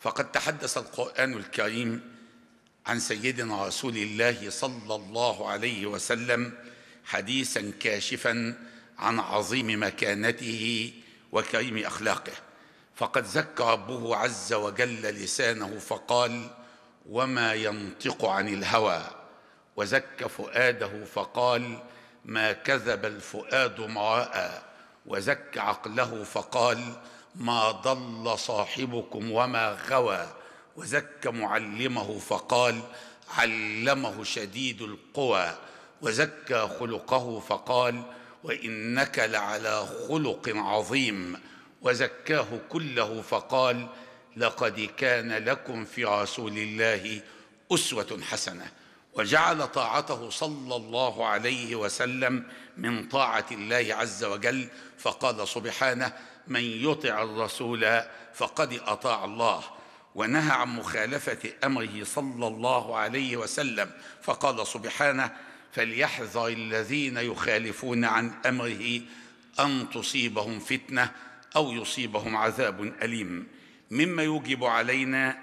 فقد تحدث القرآن الكريم عن سيدنا رسول الله صلى الله عليه وسلم حديثا كاشفا عن عظيم مكانته وكريم أخلاقه فقد زكى ربه عز وجل لسانه فقال وما ينطق عن الهوى وزكى فؤاده فقال ما كذب الفؤاد ما رأى وزكى عقله فقال ما ضل صاحبكم وما غوى وزك معلمه فقال علمه شديد القوى وزكى خلقه فقال وانك لعلى خلق عظيم وزكاه كله فقال لقد كان لكم في رسول الله اسوه حسنه وجعل طاعته صلى الله عليه وسلم من طاعه الله عز وجل فقال سبحانه من يطع الرسول فقد اطاع الله ونهى عن مخالفه امره صلى الله عليه وسلم فقال سبحانه فليحذر الذين يخالفون عن امره ان تصيبهم فتنه او يصيبهم عذاب اليم مما يوجب علينا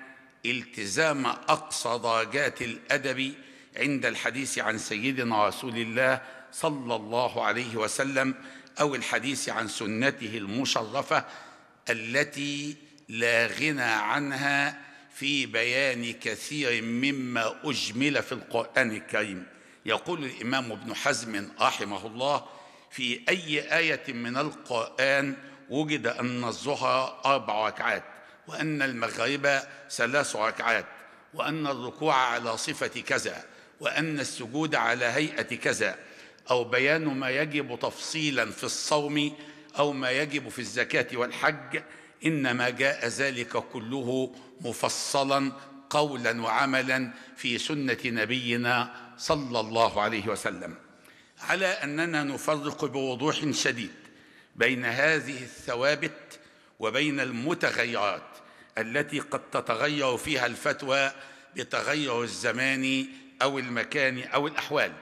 التزام اقصى درجات الادب عند الحديث عن سيدنا رسول الله صلى الله عليه وسلم أو الحديث عن سنته المشرفة التي لا غنى عنها في بيان كثير مما أجمل في القرآن الكريم يقول الإمام ابن حزم رحمه الله في أي آية من القرآن وجد أن الظهر أربع ركعات وأن المغرب ثلاث ركعات وأن الركوع على صفة كذا وأن السجود على هيئة كذا أو بيان ما يجب تفصيلا في الصوم أو ما يجب في الزكاة والحج إنما جاء ذلك كله مفصلا قولا وعملا في سنة نبينا صلى الله عليه وسلم على أننا نفرق بوضوح شديد بين هذه الثوابت وبين المتغيرات التي قد تتغير فيها الفتوى بتغير الزمان أو المكان أو الأحوال